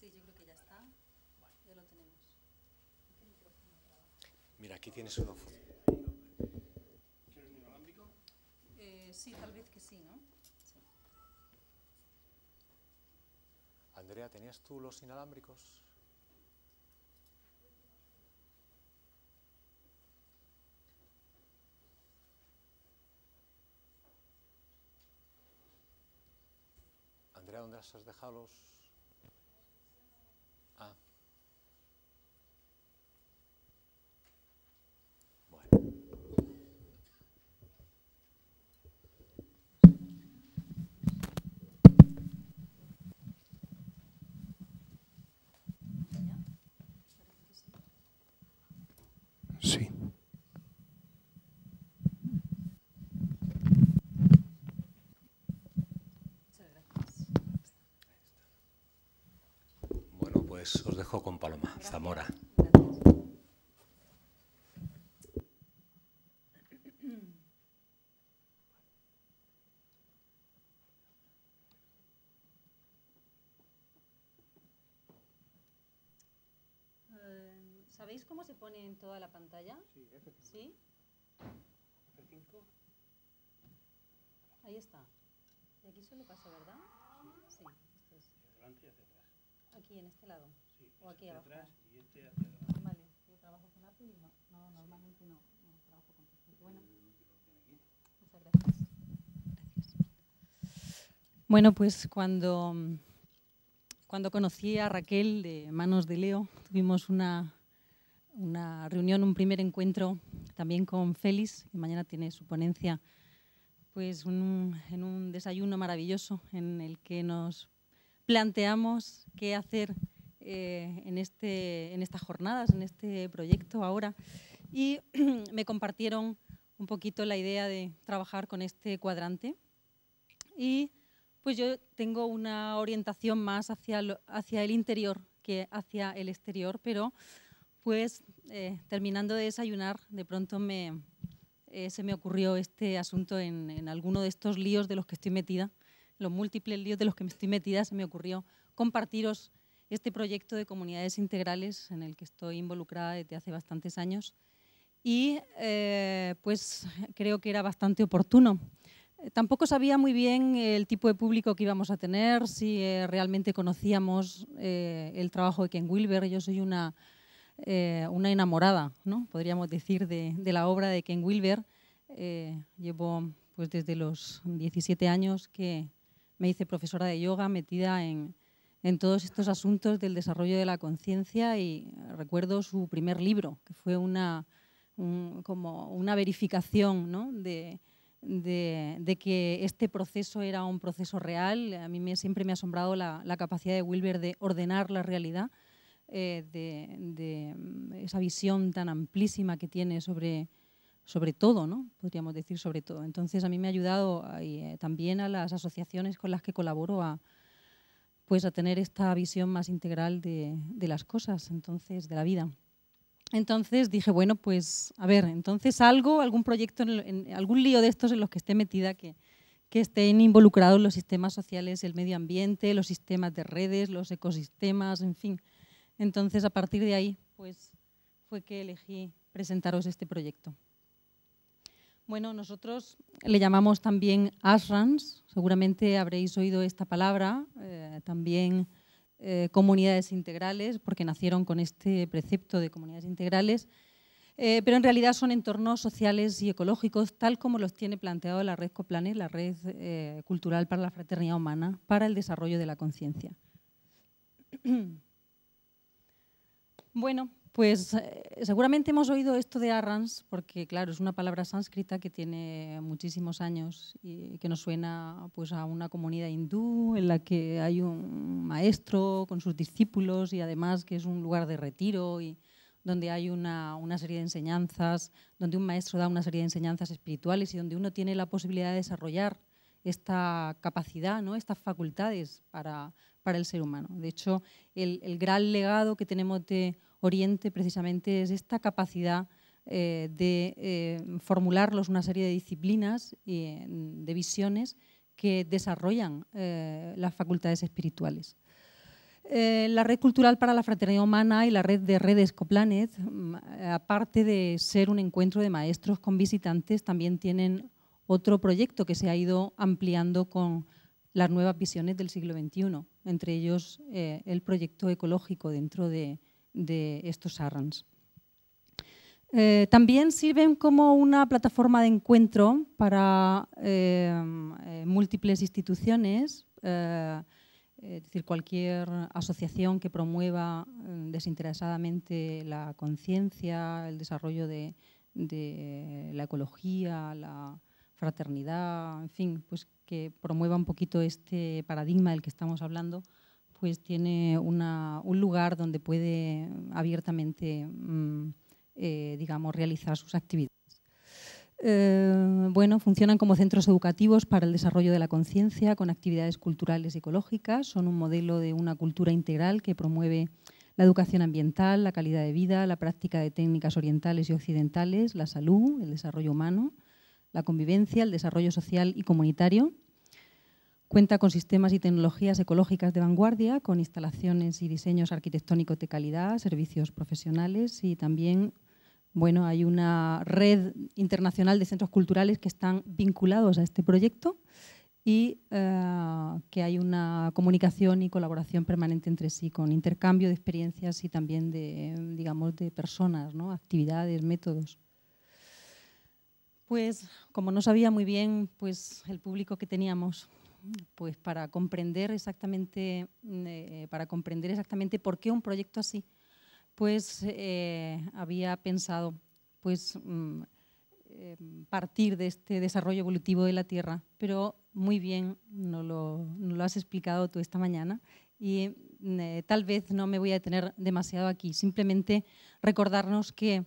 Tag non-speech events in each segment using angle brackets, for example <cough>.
Sí, yo creo que ya está. Ya lo tenemos. Mira, aquí tienes uno. ¿Quieres un inalámbrico? Eh, sí, tal vez que sí, ¿no? Andrea, ¿tenías tú los inalámbricos? Andrea, ¿dónde has dejado los Pues, os dejo con Paloma Zamora. Eh, ¿Sabéis cómo se pone en toda la pantalla? Sí, F5. ¿Sí? F5. Ahí está. Y aquí solo paso, ¿verdad? Sí. sí esto es. Adelante y hacia atrás. Aquí, en este lado. Sí, o aquí abajo. y este hacia Vale, yo trabajo con Apple y no, normalmente no, trabajo con Bueno, muchas gracias. gracias. Bueno, pues cuando, cuando conocí a Raquel de Manos de Leo, tuvimos una, una reunión, un primer encuentro también con Félix, que mañana tiene su ponencia, pues en un desayuno maravilloso en el que nos planteamos qué hacer eh, en, este, en estas jornadas, en este proyecto ahora, y <clears throat> me compartieron un poquito la idea de trabajar con este cuadrante. Y pues yo tengo una orientación más hacia, hacia el interior que hacia el exterior, pero pues eh, terminando de desayunar, de pronto me, eh, se me ocurrió este asunto en, alguno de estos líos de los que estoy metida los múltiples líos de los que me estoy metida, se me ocurrió compartiros este proyecto de comunidades integrales en el que estoy involucrada desde hace bastantes años y eh, pues creo que era bastante oportuno. Eh, tampoco sabía muy bien el tipo de público que íbamos a tener, si eh, realmente conocíamos el trabajo de Ken Wilber. Yo soy una, una enamorada, ¿no? podríamos decir, de, de, la obra de Ken Wilber. llevo pues desde los 17 años que, me hice profesora de yoga metida en, todos estos asuntos del desarrollo de la conciencia y recuerdo su primer libro, que fue una, como una verificación de, que este proceso era un proceso real. A mí me, siempre me ha asombrado la, capacidad de Wilber de ordenar la realidad, eh, de, mm, esa visión tan amplísima que tiene sobre, sobre todo, ¿no? Podríamos decir sobre todo. Entonces a mí me ha ayudado eh, también a las asociaciones con las que colaboro a, pues, a tener esta visión más integral de, las cosas, entonces, de la vida. Entonces dije, bueno, pues a ver, entonces algo, algún proyecto, algún lío de estos en los que esté metida que, que estén involucrados los sistemas sociales, el medio ambiente, los sistemas de redes, los ecosistemas, en fin. Entonces, a partir de ahí, pues fue que elegí presentaros este proyecto. Bueno, nosotros le llamamos también asrans, seguramente habréis oído esta palabra, eh, también eh, comunidades integrales, porque nacieron con este precepto de comunidades integrales, eh, pero en realidad son entornos sociales y ecológicos, tal como los tiene planteado la red Coplanet, la red cultural para la fraternidad humana, para el desarrollo de la conciencia. <clears throat> bueno, pues eh, seguramente hemos oído esto de Arrans, porque claro, es una palabra sánscrita que tiene muchísimos años y que nos suena pues, a una comunidad hindú en la que hay un maestro con sus discípulos y además que es un lugar de retiro y donde hay una, serie de enseñanzas, donde un maestro da una serie de enseñanzas espirituales y donde uno tiene la posibilidad de desarrollar esta capacidad, ¿no? estas facultades para, el ser humano. De hecho, el gran legado que tenemos de Oriente precisamente es esta capacidad eh, de eh, formularlos una serie de disciplinas y mm, de visiones que desarrollan eh, las facultades espirituales. la red cultural para la fraternidad humana y la red de redes Coplanet, mm, aparte de ser un encuentro de maestros con visitantes, también tienen otro proyecto que se ha ido ampliando con las nuevas visiones del siglo XXI, entre ellos el proyecto ecológico dentro de, de estos arranz. Eh, también sirven como una plataforma de encuentro para eh, eh, múltiples instituciones, es decir, cualquier asociación que promueva mm, desinteresadamente la conciencia, el desarrollo de, de, la ecología, la fraternidad, en fin, pues que promueva un poquito este paradigma del que estamos hablando, pues tiene un lugar donde puede abiertamente, mm, eh, digamos, realizar sus actividades. Eh, bueno, funcionan como centros educativos para el desarrollo de la conciencia con actividades culturales y ecológicas. Son un modelo de una cultura integral que promueve la educación ambiental, la calidad de vida, la práctica de técnicas orientales y occidentales, la salud, el desarrollo humano, la convivencia, el desarrollo social y comunitario. Cuenta con sistemas y tecnologías ecológicas de vanguardia, con instalaciones y diseños arquitectónicos de calidad, servicios profesionales y también bueno, hay una red internacional de centros culturales que están vinculados a este proyecto y eh, que hay una comunicación y colaboración permanente entre sí, con intercambio de experiencias y también de, digamos, de personas, actividades, métodos. Pues, como no sabía muy bien pues, el público que teníamos, pues para comprender exactamente, mm, eh, para comprender exactamente por qué un proyecto así, pues eh, había pensado pues mm, eh, partir de este desarrollo evolutivo de la Tierra, pero muy bien no lo, has explicado tú esta mañana y mm, tal vez no me voy a detener demasiado aquí, simplemente recordarnos que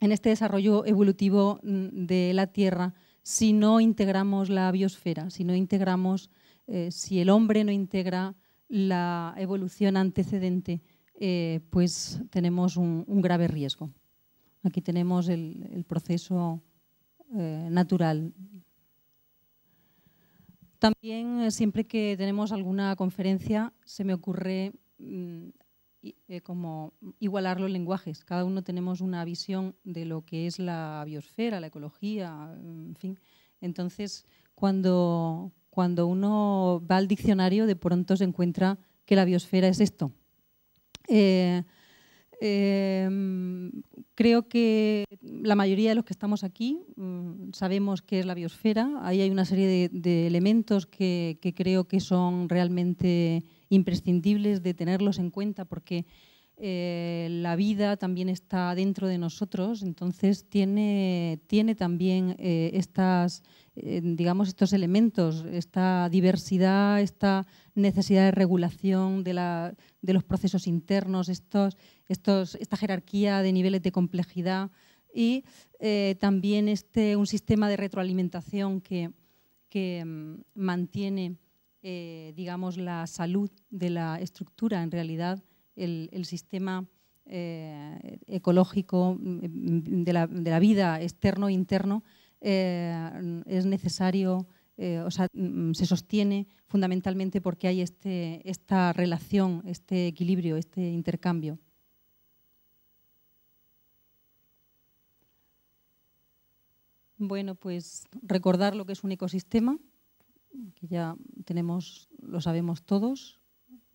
en este desarrollo evolutivo de la Tierra si no integramos la biosfera, si no integramos, eh, si el hombre no integra la evolución antecedente, eh, pues tenemos un, grave riesgo. Aquí tenemos el, proceso eh, natural. También siempre que tenemos alguna conferencia se me ocurre mm, eh, como igualar los lenguajes. Cada uno tenemos una visión de lo que es la biosfera, la ecología, en fin. Entonces, cuando, cuando uno va al diccionario, de pronto se encuentra que la biosfera es esto. Eh, em, creo que la mayoría de los que estamos aquí mm, sabemos qué es la biosfera. Ahí hay una serie de, elementos que, que, creo que son realmente imprescindibles de tenerlos en cuenta porque eh, la vida también está dentro de nosotros, entonces tiene, tiene también eh, estas, eh, digamos, estos elementos, esta diversidad, esta necesidad de regulación de, los procesos internos, estos, estos, esta jerarquía de niveles de complejidad y también este, un sistema de retroalimentación que, que mm, mantiene eh, digamos, la salud de la estructura. En realidad, el, sistema eh, ecológico mm, de la, vida externo e interno eh, es necesario, o sea, mm, se sostiene fundamentalmente porque hay este, esta relación, este equilibrio, este intercambio. Bueno, pues recordar lo que es un ecosistema que ya tenemos, lo sabemos todos.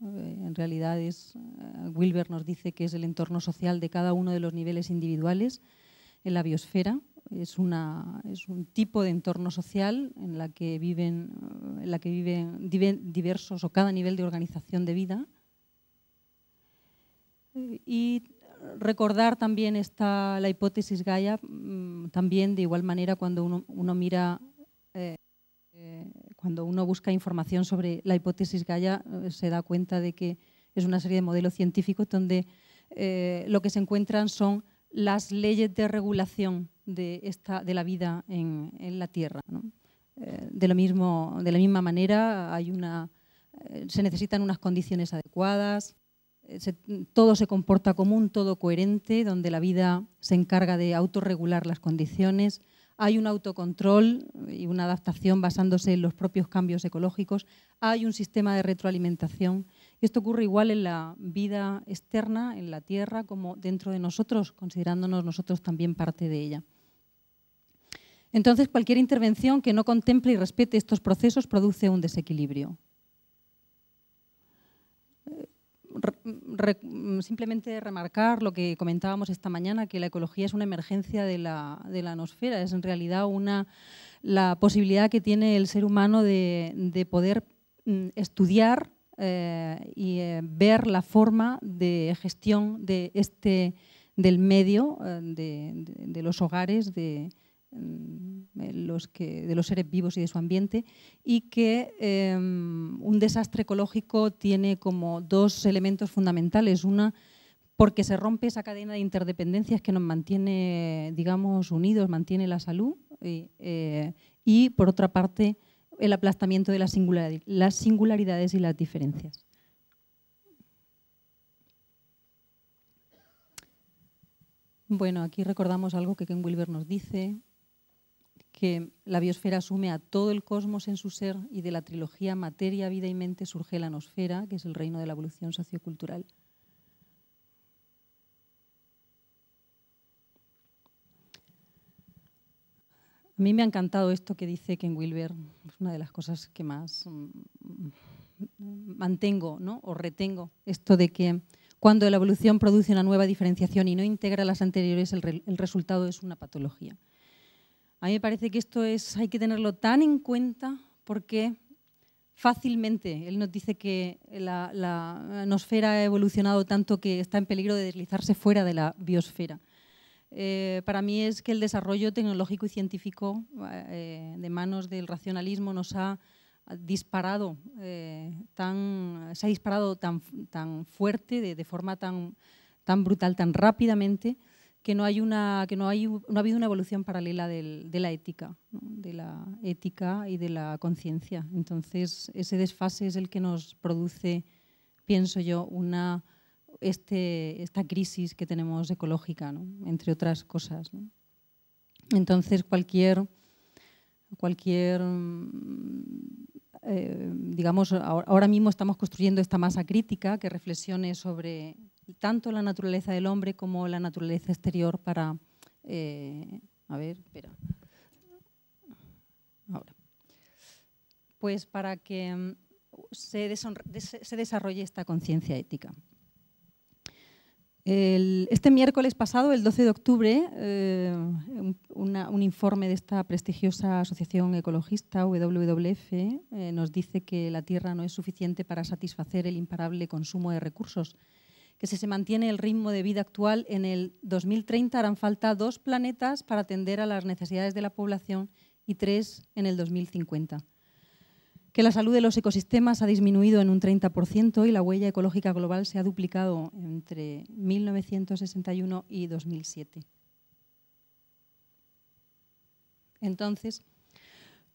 Eh, en realidad es, eh, Wilber nos dice que es el entorno social de cada uno de los niveles individuales en la biosfera. Es, una, es un tipo de entorno social en la que viven, en la que viven diversos o cada nivel de organización de vida. Y recordar también está la hipótesis Gaia, mm, también de igual manera cuando uno, uno mira eh, cuando uno busca información sobre la hipótesis Gaia, eh, se da cuenta de que es una serie de modelos científicos donde eh, lo que se encuentran son las leyes de regulación de, la vida en, la Tierra. Eh, de, la misma manera, hay se necesitan unas condiciones adecuadas, todo se comporta como un todo coherente, donde la vida se encarga de autorregular las condiciones hay un autocontrol y una adaptación basándose en los propios cambios ecológicos, hay un sistema de retroalimentación. Esto ocurre igual en la vida externa, en la Tierra, como dentro de nosotros, considerándonos nosotros también parte de ella. Entonces, cualquier intervención que no contemple y respete estos procesos produce un desequilibrio simplemente remarcar lo que comentábamos esta mañana, que la ecología es una emergencia de la, de la es en realidad una, la posibilidad que tiene el ser humano de, poder mm, estudiar eh, y eh, ver la forma de gestión de este, del medio, eh, de, de, los hogares, de, Mm, eh, de los seres vivos y de su ambiente, y que em, un desastre ecológico tiene como dos elementos fundamentales. Una, porque se rompe esa cadena de interdependencias que nos mantiene, digamos, unidos, mantiene la salud, y, eh, por otra parte, el aplastamiento de las singularidades y las diferencias. Bueno, aquí recordamos algo que Ken Wilber nos dice, que la biosfera asume a todo el cosmos en su ser y de la trilogía materia, vida y mente surge la nosfera, que es el reino de la evolución sociocultural. A mí me ha encantado esto que dice Ken Wilber, es una de las cosas que más mm, mm, mantengo ¿no? o retengo, esto de que cuando la evolución produce una nueva diferenciación y no integra las anteriores, el resultado es una patología. A mí me parece que esto es, hay que tenerlo tan en cuenta porque fácilmente él nos dice que la, la atmosfera ha evolucionado tanto que está en peligro de deslizarse fuera de la biosfera. Eh, para mí es que el desarrollo tecnológico y científico eh, de manos del racionalismo nos ha disparado eh, tan, se ha disparado tan, fuerte, de, forma tan, tan brutal, tan rápidamente, que no, hay una, que no, hay, no ha habido una evolución paralela de la ética, de la ética y de la conciencia. Entonces, ese desfase es el que nos produce, pienso yo, una, este, esta crisis que tenemos ecológica, entre otras cosas. Entonces, cualquier, cualquier mm, eh, digamos, ahora mismo estamos construyendo esta masa crítica que reflexione sobre tanto la naturaleza del hombre como la naturaleza exterior para... Eh, a ver, espera. Ahora. Pues para que mm, se desarrolle esta conciencia ética este miércoles pasado, el 12 de octubre, eh, un informe de esta prestigiosa asociación ecologista, WWF, eh, nos dice que la Tierra no es suficiente para satisfacer el imparable consumo de recursos, que si se mantiene el ritmo de vida actual, en el 2030 harán falta dos planetas para atender a las necesidades de la población y tres en el 2050 que la salud de los ecosistemas ha disminuido en un 30% y la huella ecológica global se ha duplicado entre 1961 y 2007. Entonces,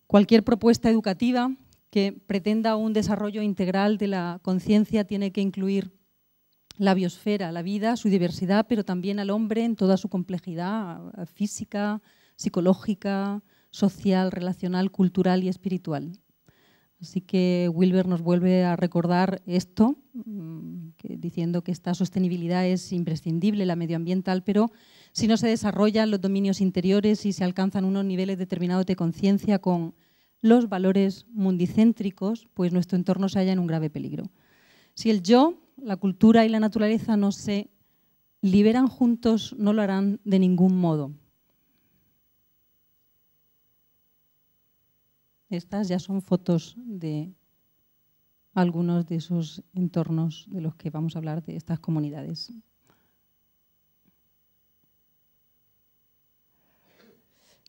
cualquier propuesta educativa que pretenda un desarrollo integral de la conciencia tiene que incluir la biosfera, la vida, su diversidad, pero también al hombre en toda su complejidad física, psicológica, social, relacional, cultural y espiritual. Así que Wilber nos vuelve a recordar esto, mm, diciendo que esta sostenibilidad es imprescindible, la medioambiental, pero si no se desarrollan los dominios interiores y se alcanzan unos niveles determinados de conciencia con los valores mundicéntricos, pues nuestro entorno se halla en un grave peligro. Si el yo, la cultura y la naturaleza no se liberan juntos, no lo harán de ningún modo. Estas ya son fotos de algunos de esos entornos de los que vamos a hablar de estas comunidades.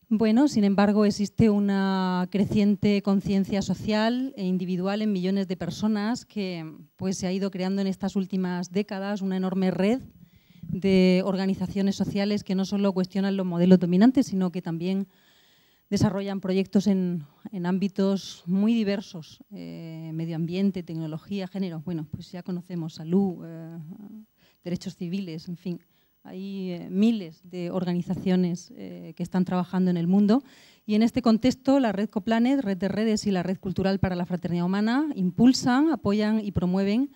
Bueno, sin embargo, existe una creciente conciencia social e individual en millones de personas que pues, se ha ido creando en estas últimas décadas una enorme red de organizaciones sociales que no solo cuestionan los modelos dominantes, sino que también desarrollan proyectos en, ámbitos muy diversos, eh, medio ambiente, tecnología, género, bueno, pues ya conocemos salud, eh, derechos civiles, en fin. Hay eh, miles de organizaciones que están trabajando en el mundo y en este contexto la Red Coplanet, Red de Redes y la Red Cultural para la Fraternidad Humana impulsan, apoyan y promueven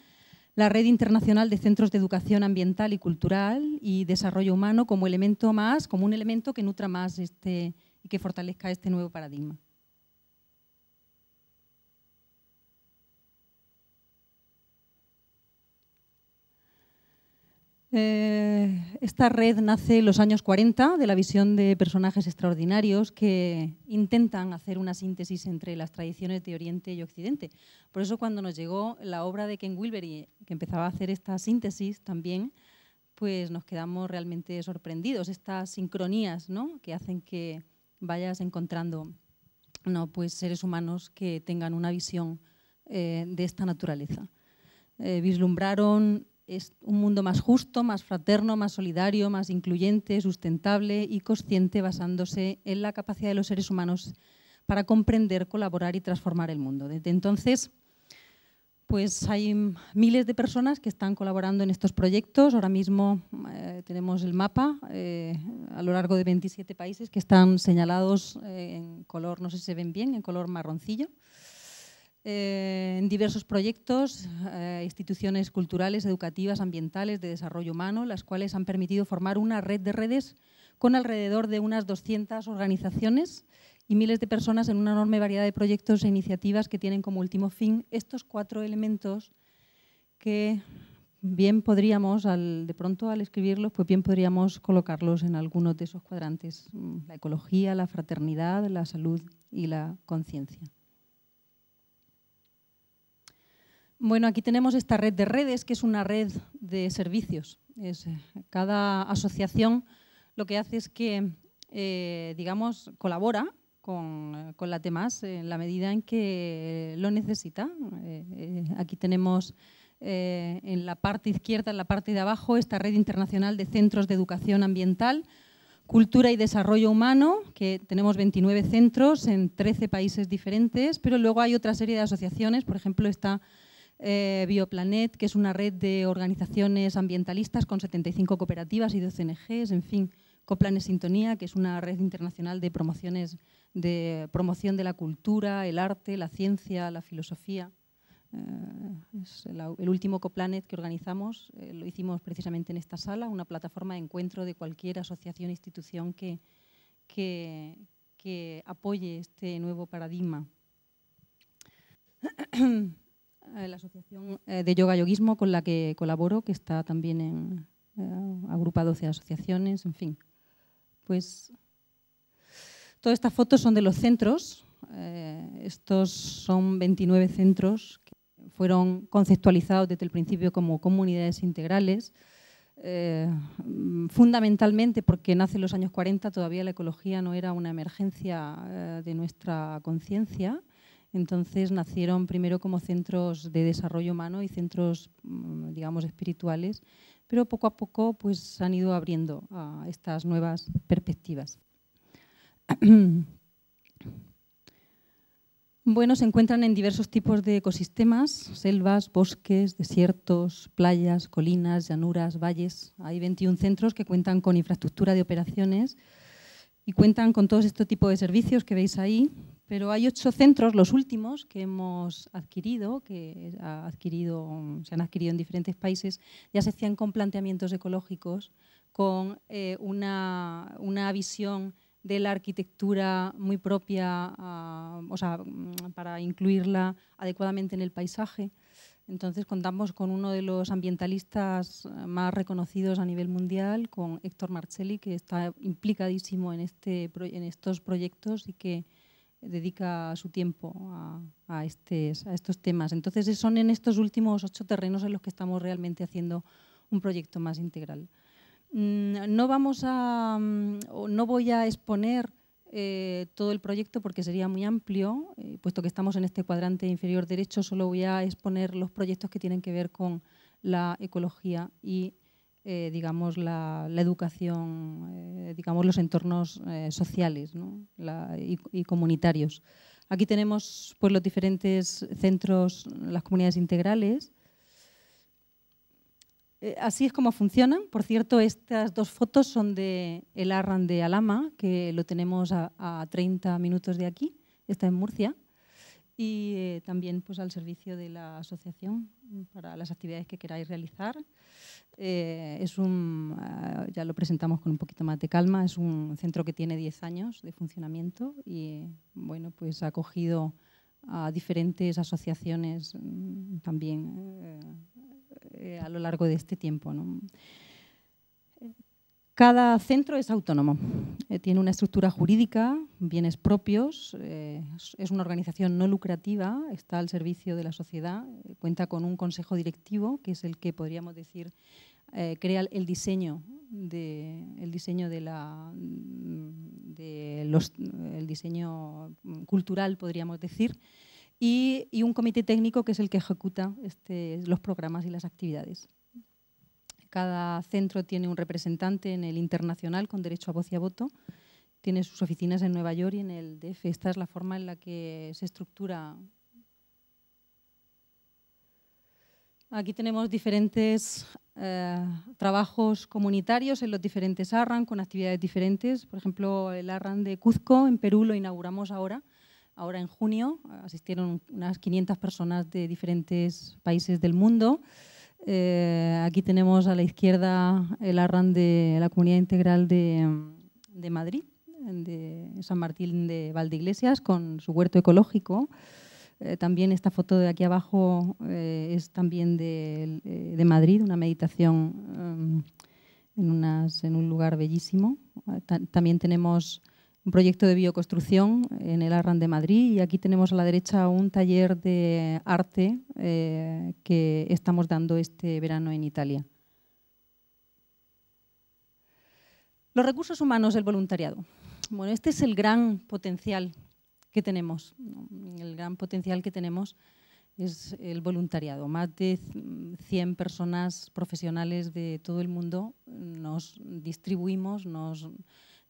la Red Internacional de Centros de Educación Ambiental y Cultural y Desarrollo Humano como elemento más, como un elemento que nutra más este, y que fortalezca este nuevo paradigma. Eh, esta red nace en los años 40 de la visión de personajes extraordinarios que intentan hacer una síntesis entre las tradiciones de Oriente y Occidente. Por eso cuando nos llegó la obra de Ken y que empezaba a hacer esta síntesis también, pues nos quedamos realmente sorprendidos, estas sincronías ¿no? que hacen que vayas encontrando no, pues seres humanos que tengan una visión eh, de esta naturaleza. Eh, vislumbraron un mundo más justo, más fraterno, más solidario, más incluyente, sustentable y consciente basándose en la capacidad de los seres humanos para comprender, colaborar y transformar el mundo. Desde entonces, pues hay miles de personas que están colaborando en estos proyectos. Ahora mismo eh, tenemos el mapa eh, a lo largo de 27 países que están señalados eh, en color, no sé si se ven bien, en color marroncillo. en diversos proyectos, instituciones culturales, educativas, ambientales, de desarrollo humano, las cuales han permitido formar una red de redes con alrededor de unas 200 organizaciones y miles de personas en una enorme variedad de proyectos e iniciativas que tienen como último fin estos cuatro elementos que bien podríamos, de pronto al escribirlos, pues bien podríamos colocarlos en algunos de esos cuadrantes, mm, la ecología, la fraternidad, la salud y la conciencia. Bueno, aquí tenemos esta red de redes, que es una red de servicios. Es, eh, cada asociación lo que hace es que, eh, digamos, colabora con, la eh, las eh, en la medida en que eh, lo necesita. aquí tenemos en la parte izquierda, en la parte de abajo, esta red internacional de centros de educación ambiental, Cultura y Desarrollo Humano, que tenemos 29 centros en 13 países diferentes, pero luego hay otra serie de asociaciones, por ejemplo está Bioplanet, que es una red de organizaciones ambientalistas con 75 cooperativas y 12 NGs, en fin, Coplanes Sintonía, que es una red internacional de promociones de promoción de la cultura, el arte, la ciencia, la filosofía. Eh, es el, último Coplanet que organizamos eh, lo hicimos precisamente en esta sala, una plataforma de encuentro de cualquier asociación, institución que, que, que apoye este nuevo paradigma. <clears throat> la asociación eh, de yoga yoguismo con la que colaboro, que está también en, agrupa 12 asociaciones, en fin. Pues Todas estas fotos son de los centros. Eh, estos son 29 centros que fueron conceptualizados desde el principio como comunidades integrales. Eh, fundamentalmente porque nace en los años 40, todavía la ecología no era una emergencia eh, de nuestra conciencia. Entonces nacieron primero como centros de desarrollo humano y centros, mm, digamos, espirituales, pero poco a poco pues, han ido abriendo a estas nuevas perspectivas. <clears throat> Bueno, se encuentran en diversos tipos de ecosistemas, selvas, bosques, desiertos, playas, colinas, llanuras, valles. Hay 21 centros que cuentan con infraestructura de operaciones y cuentan con todo este tipo de servicios que veis ahí, pero hay ocho centros, los últimos que hemos adquirido, que ha adquirido, se han adquirido en diferentes países, ya se hacían con planteamientos ecológicos, con eh, una visión de la arquitectura muy propia, ah, o sea, mm, para incluirla adecuadamente en el paisaje. Entonces contamos con uno de los ambientalistas eh, más reconocidos a nivel mundial, con Héctor Marcelli, que está implicadísimo en, este, en estos proyectos y que dedica su tiempo a, a estos temas. Entonces son en estos últimos ocho terrenos en los que estamos realmente haciendo un proyecto más integral. Mm, no, vamos a, mm, no voy a exponer eh, todo el proyecto porque sería muy amplio, eh, puesto que estamos en este cuadrante inferior derecho, solo voy a exponer los proyectos que tienen que ver con la ecología y, eh, digamos, la, educación, digamos, los entornos sociales y, comunitarios. Aquí tenemos pues, los diferentes centros, las comunidades integrales, eh, así es como funcionan. Por cierto, estas dos fotos son de el Arran de Alama, que lo tenemos a, 30 minutos de aquí, está en Murcia, y eh, también pues, al servicio de la asociación para las actividades que queráis realizar. Eh, es un, ah, ya lo presentamos con un poquito más de calma, es un centro que tiene 10 años de funcionamiento y bueno, pues ha acogido a diferentes asociaciones mm, también eh, a lo largo de este tiempo. Cada centro es autónomo, eh, tiene una estructura jurídica, bienes propios, eh, es una organización no lucrativa, está al servicio de la sociedad, cuenta con un consejo directivo, que es el que podríamos decir crea el diseño diseño de la el diseño cultural podríamos decir y, un comité técnico que es el que ejecuta este, los programas y las actividades. Cada centro tiene un representante en el internacional con derecho a voz y a voto. Tiene sus oficinas en Nueva York y en el DF. Esta es la forma en la que se estructura Aquí tenemos diferentes eh, trabajos comunitarios en los diferentes ARRAN con actividades diferentes. Por ejemplo, el ARRAN de Cuzco en Perú lo inauguramos ahora Ahora en junio asistieron unas 500 personas de diferentes países del mundo. Eh, aquí tenemos a la izquierda el ARRAN de la Comunidad Integral de, Madrid, de San Martín de Valdeiglesias, con su huerto ecológico. Eh, también esta foto de aquí abajo eh, es también de, Madrid, una meditación em, en, un lugar bellísimo. también tenemos un proyecto de bioconstrucción en el Arran de Madrid y aquí tenemos a la derecha un taller de arte eh, que estamos dando este verano en Italia. Los recursos humanos del voluntariado. Bueno, este es el gran potencial que tenemos. El gran potencial que tenemos es el voluntariado. Más de 100 personas profesionales de todo el mundo nos distribuimos, nos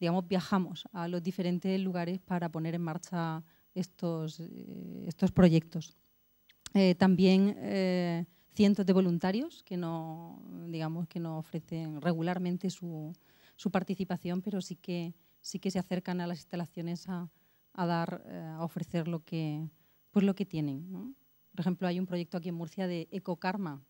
digamos, viajamos a los diferentes lugares para poner en marcha estos, eh, estos proyectos. Eh, también eh, cientos de voluntarios que no, digamos, que no ofrecen regularmente su, participación, pero sí que, sí que se acercan a las instalaciones a, dar, a ofrecer lo que, pues lo que tienen. Por ejemplo, hay un proyecto aquí en Murcia de Karma,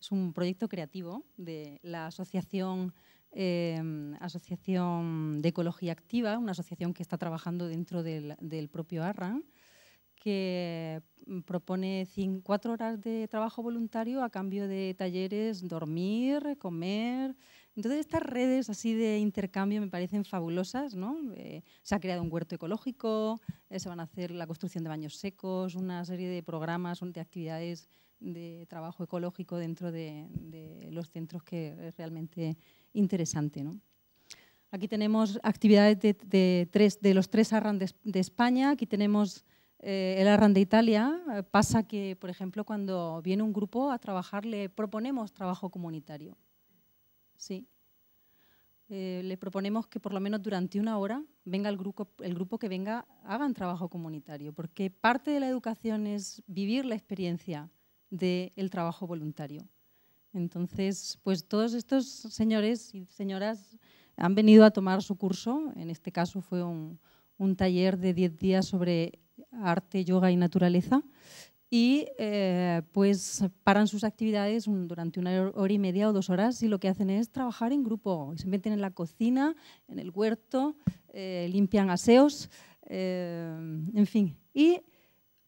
Es un proyecto creativo de la Asociación Em, asociación de Ecología Activa, una asociación que está trabajando dentro del, propio ARRAN, que mm, propone cuatro horas de trabajo voluntario a cambio de talleres, dormir, comer. Entonces estas redes así de intercambio me parecen fabulosas, ¿no? Eh, se ha creado un huerto ecológico, eh, se van a hacer la construcción de baños secos, una serie de programas, de actividades de trabajo ecológico dentro de los centros que realmente interesante. Aquí tenemos actividades de, los tres arran de, España, aquí tenemos eh, el arran de Italia. Pasa que, por ejemplo, cuando viene un grupo a trabajar, le proponemos trabajo comunitario. Sí. Eh, le proponemos que por lo menos durante una hora venga el grupo, el grupo que venga, hagan trabajo comunitario, porque parte de la educación es vivir la experiencia del trabajo voluntario. Entonces, pues todos estos señores y señoras han venido a tomar su curso. En este caso fue un, taller de 10 días sobre arte, yoga y naturaleza. Y eh, pues paran sus actividades durante una hora y media o dos horas y lo que hacen es trabajar en grupo. Se meten en la cocina, en el huerto, eh, limpian aseos, eh, en fin. Y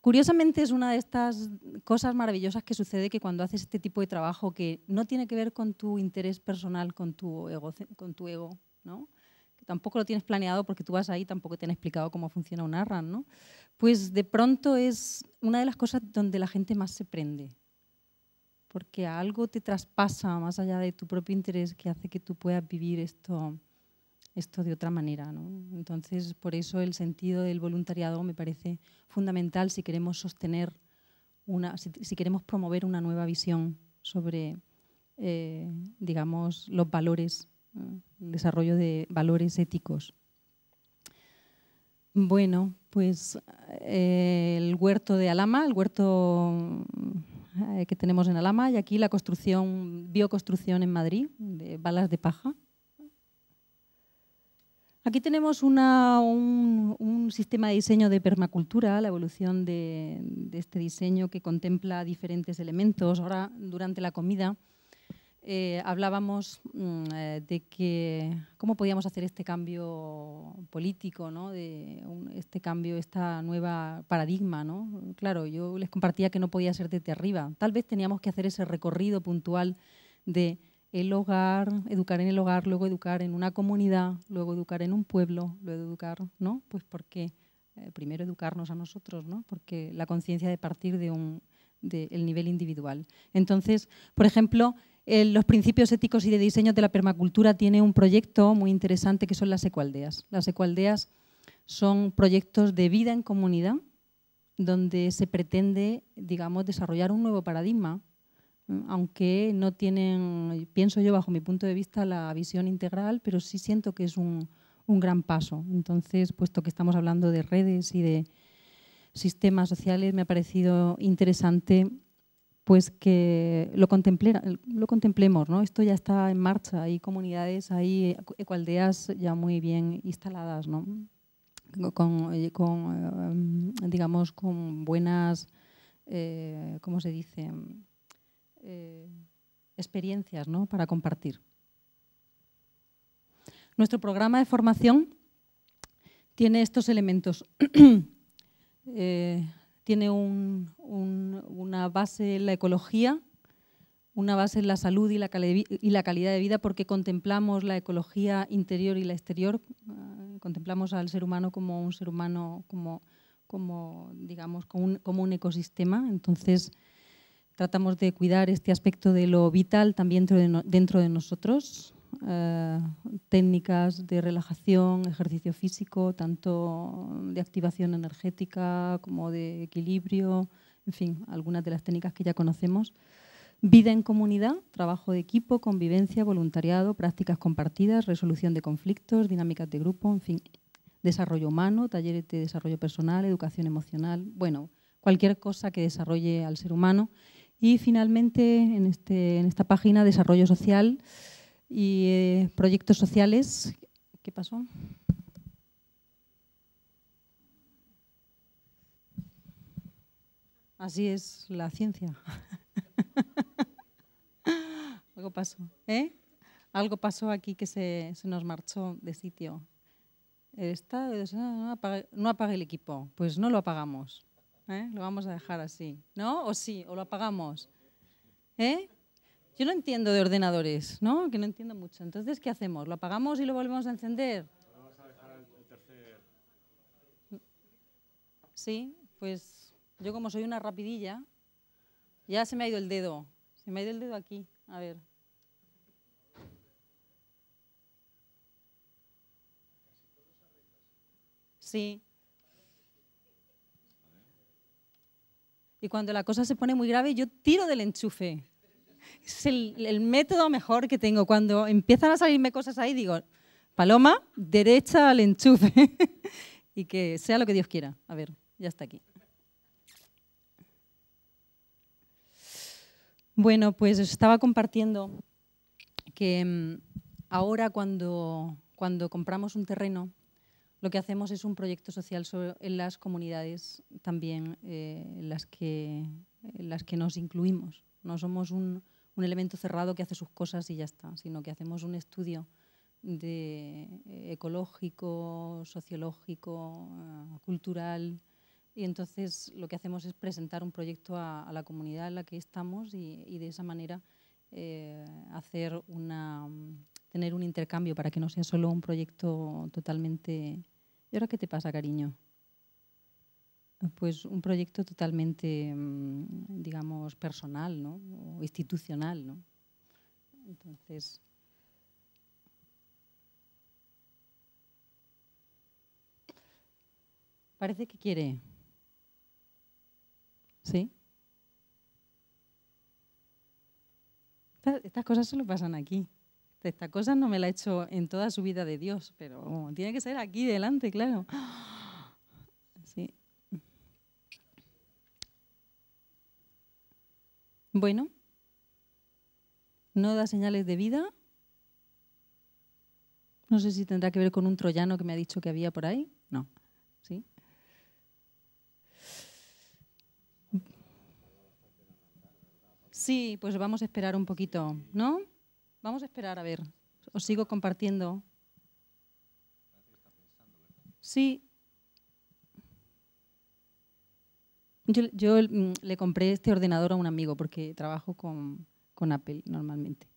Curiosamente es una de estas cosas maravillosas que sucede que cuando haces este tipo de trabajo que no tiene que ver con tu interés personal, con tu ego, con tu ego ¿no? que tampoco lo tienes planeado porque tú vas ahí, tampoco te han explicado cómo funciona un ARRAN, ¿no? pues de pronto es una de las cosas donde la gente más se prende, porque algo te traspasa más allá de tu propio interés que hace que tú puedas vivir esto esto de otra manera. Entonces, por eso el sentido del voluntariado me parece fundamental si queremos sostener una, si, queremos promover una nueva visión sobre, eh, digamos, los valores, el desarrollo de valores éticos. Bueno, pues eh, el huerto de Alama, el huerto eh, que tenemos en Alama, y aquí la construcción, bioconstrucción en Madrid, de balas de paja. Aquí tenemos un, sistema de diseño de permacultura, la evolución de, este diseño que contempla diferentes elementos. Ahora, durante la comida, eh, hablábamos mm, eh, de que cómo podíamos hacer este cambio político, ¿no? de este cambio, esta nueva paradigma. ¿no? Claro, yo les compartía que no podía ser desde arriba. Tal vez teníamos que hacer ese recorrido puntual de el hogar, educar en el hogar, luego educar en una comunidad, luego educar en un pueblo, luego educar, ¿no? Pues porque eh, primero educarnos a nosotros, ¿no? Porque la conciencia de partir de un del nivel individual. Entonces, por ejemplo, los principios éticos y de diseño de la permacultura tiene un proyecto muy interesante que son las ecualdeas. Las ecualdeas son proyectos de vida en comunidad donde se pretende, digamos, desarrollar un nuevo paradigma aunque no tienen, pienso yo bajo mi punto de vista, la visión integral, pero sí siento que es un, un gran paso. Entonces, puesto que estamos hablando de redes y de sistemas sociales, me ha parecido interesante pues que lo, lo contemplemos, ¿no? Esto ya está en marcha, hay comunidades, hay ecualdeas ya muy bien instaladas, ¿no? Con, eh, con eh, digamos, con buenas, eh, ¿cómo se dice?, eh, experiencias ¿no? para compartir. Nuestro programa de formación tiene estos elementos. <clears throat> Eh, tiene una base en la ecología, una base en la salud y la, calidad de vida, porque contemplamos la ecología interior y la exterior, eh, contemplamos al ser humano como un ser humano, como, digamos, un, como un ecosistema. Entonces, tratamos de cuidar este aspecto de lo vital también dentro de, nosotros. Eh, técnicas de relajación, ejercicio físico, tanto de activación energética como de equilibrio, en fin, algunas de las técnicas que ya conocemos. Vida en comunidad, trabajo de equipo, convivencia, voluntariado, prácticas compartidas, resolución de conflictos, dinámicas de grupo, en fin, desarrollo humano, talleres de desarrollo personal, educación emocional, bueno, cualquier cosa que desarrolle al ser humano y finalmente, en, este, en esta página, desarrollo social y eh, proyectos sociales. ¿Qué pasó? Así es la ciencia. <laughs> Algo pasó, ¿eh? Algo pasó aquí que se, nos marchó de sitio. no apague el equipo. Pues no lo apagamos. ¿eh? Lo vamos a dejar así, ¿no? O sí, o lo apagamos. ¿Eh? Yo no entiendo de ordenadores, ¿no? Que no entiendo mucho. Entonces, ¿qué hacemos? ¿Lo apagamos y lo volvemos a encender? vamos a dejar el tercer. Sí, pues yo como soy una rapidilla, ya se me ha ido el dedo. Se me ha ido el dedo aquí. A ver. Sí, Y cuando la cosa se pone muy grave, yo tiro del enchufe. Es el, método mejor que tengo. Cuando empiezan a salirme cosas ahí, digo, paloma, derecha al enchufe. <laughs> y que sea lo que Dios quiera. A ver, ya está aquí. Bueno, pues estaba compartiendo que mm, ahora cuando, cuando compramos un terreno, lo que hacemos es un proyecto social en las comunidades también eh, en, las que, las que nos incluimos. No somos un, elemento cerrado que hace sus cosas y ya está, sino que hacemos un estudio de, eh, ecológico, sociológico, eh, cultural. Y entonces lo que hacemos es presentar un proyecto a, la comunidad en la que estamos y, de esa manera hacer una, tener un intercambio para que no sea solo un proyecto totalmente ¿Y ahora qué te pasa, cariño? Pues un proyecto totalmente, mm, digamos, personal, ¿no? O institucional, ¿no? Entonces... Parece que quiere. ¿Sí? Estas cosas solo pasan aquí. Esta cosa no me la ha hecho en toda su vida de Dios, pero tiene que ser aquí delante, claro. <gasps> Sí. Bueno, no da señales de vida. No sé si tendrá que ver con un troyano que me ha dicho que había por ahí. No. ¿Sí? Sí, pues vamos a esperar un poquito, ¿no? Vamos a esperar a ver. Os sigo compartiendo. Sí. Yo, mm, le compré este ordenador a un amigo porque trabajo con, con Apple normalmente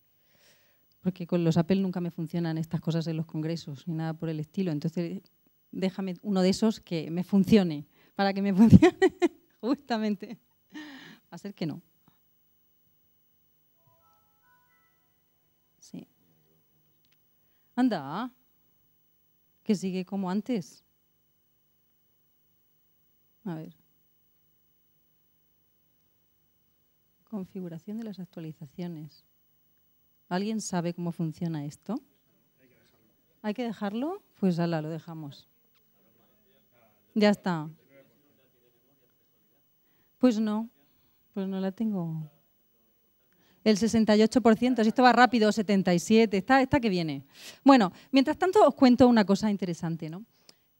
porque con los Apple nunca me funcionan estas cosas en los congresos ni nada por el estilo. Entonces, déjame uno de esos que me funcione, para que me <laughs> funcione justamente. Va a ser que no. Anda, que sigue como antes. A ver. Configuración de las actualizaciones. ¿Alguien sabe cómo funciona esto? Hay que dejarlo. ¿Hay que dejarlo? Pues ala, lo dejamos. Ya está. Pues no, pues no la tengo el 68%, si esto va rápido, 77%, está, que viene. Bueno, mientras tanto os cuento una cosa interesante,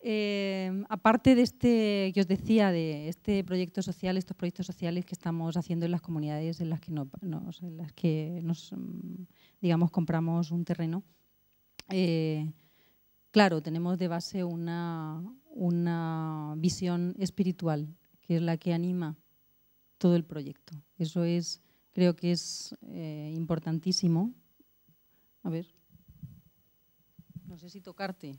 eh, aparte de este que os decía, de este proyecto social, estos proyectos sociales que estamos haciendo en las comunidades en las que, no, nos, en las que nos, mm, digamos, compramos un terreno, eh, claro, tenemos de base una, una visión espiritual, que es la que anima todo el proyecto. Eso es creo que es eh, importantísimo. A ver, no sé si tocarte.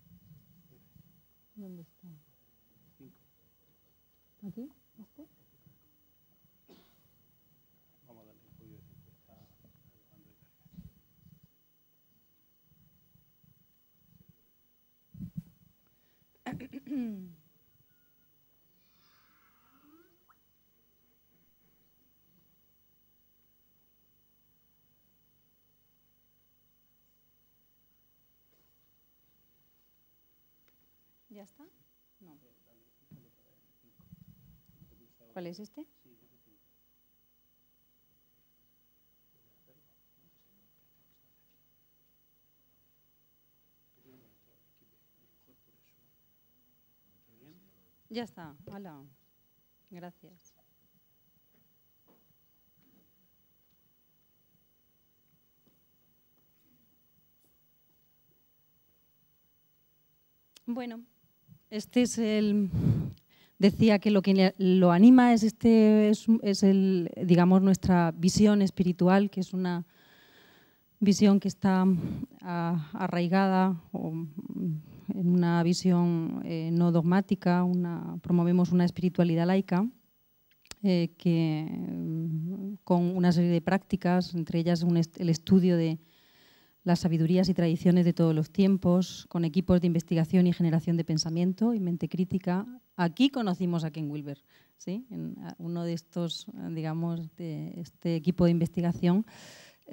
¿Dónde está? Cinco. ¿Aquí? ¿Este? Vamos a darle el pollo de tiempo. Está acabando de cargar. ¿Ya está? No. ¿Cuál es este? Ya está, hola. Gracias. Bueno, este es el... Decía que lo que lo anima es, este, es, el, digamos, nuestra visión espiritual, que es una visión que está ah, arraigada en una visión eh, no dogmática, una, promovemos una espiritualidad laica eh, que, con una serie de prácticas, entre ellas el estudio de, las sabidurías y tradiciones de todos los tiempos, con equipos de investigación y generación de pensamiento y mente crítica. Aquí conocimos a Ken Wilber, ¿sí? en uno de estos, digamos, de este equipo de investigación.